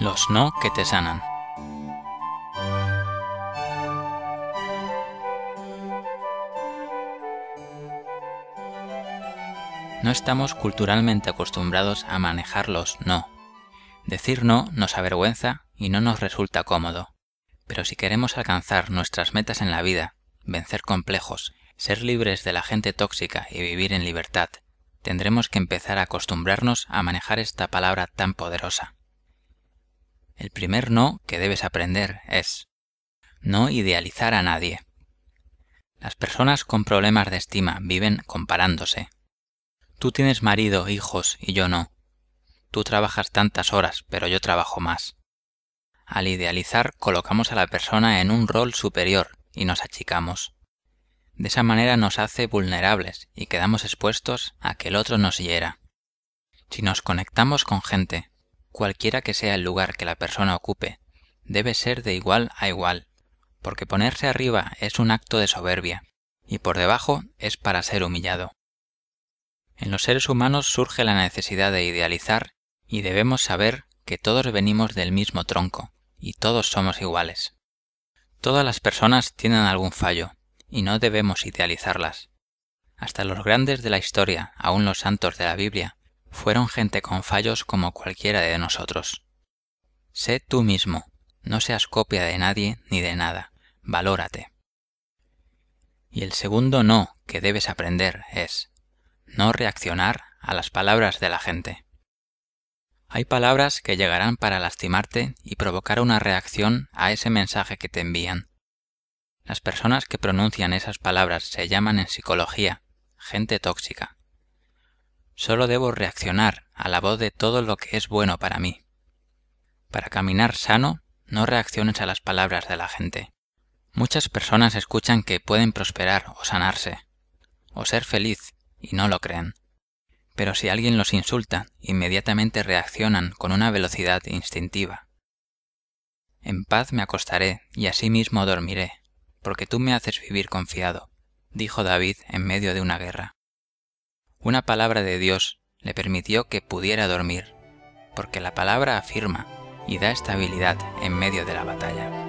Los no que te sanan. No estamos culturalmente acostumbrados a manejar los no. Decir no nos avergüenza y no nos resulta cómodo. Pero si queremos alcanzar nuestras metas en la vida, vencer complejos, ser libres de la gente tóxica y vivir en libertad, tendremos que empezar a acostumbrarnos a manejar esta palabra tan poderosa. El primer no que debes aprender es no idealizar a nadie. Las personas con problemas de estima viven comparándose. Tú tienes marido, hijos y yo no. Tú trabajas tantas horas, pero yo trabajo más. Al idealizar colocamos a la persona en un rol superior y nos achicamos. De esa manera nos hace vulnerables y quedamos expuestos a que el otro nos hiera. Si nos conectamos con gente cualquiera que sea el lugar que la persona ocupe, debe ser de igual a igual, porque ponerse arriba es un acto de soberbia, y por debajo es para ser humillado. En los seres humanos surge la necesidad de idealizar y debemos saber que todos venimos del mismo tronco, y todos somos iguales. Todas las personas tienen algún fallo, y no debemos idealizarlas. Hasta los grandes de la historia, aun los santos de la Biblia, fueron gente con fallos como cualquiera de nosotros. Sé tú mismo, no seas copia de nadie ni de nada, valórate. Y el segundo no que debes aprender es no reaccionar a las palabras de la gente. Hay palabras que llegarán para lastimarte y provocar una reacción a ese mensaje que te envían. Las personas que pronuncian esas palabras se llaman en psicología gente tóxica. Solo debo reaccionar a la voz de todo lo que es bueno para mí. Para caminar sano, no reacciones a las palabras de la gente. Muchas personas escuchan que pueden prosperar o sanarse, o ser feliz, y no lo creen. Pero si alguien los insulta, inmediatamente reaccionan con una velocidad instintiva. En paz me acostaré y asimismo dormiré, porque tú me haces vivir confiado, dijo David en medio de una guerra. Una palabra de Dios le permitió que pudiera dormir, porque la palabra afirma y da estabilidad en medio de la batalla.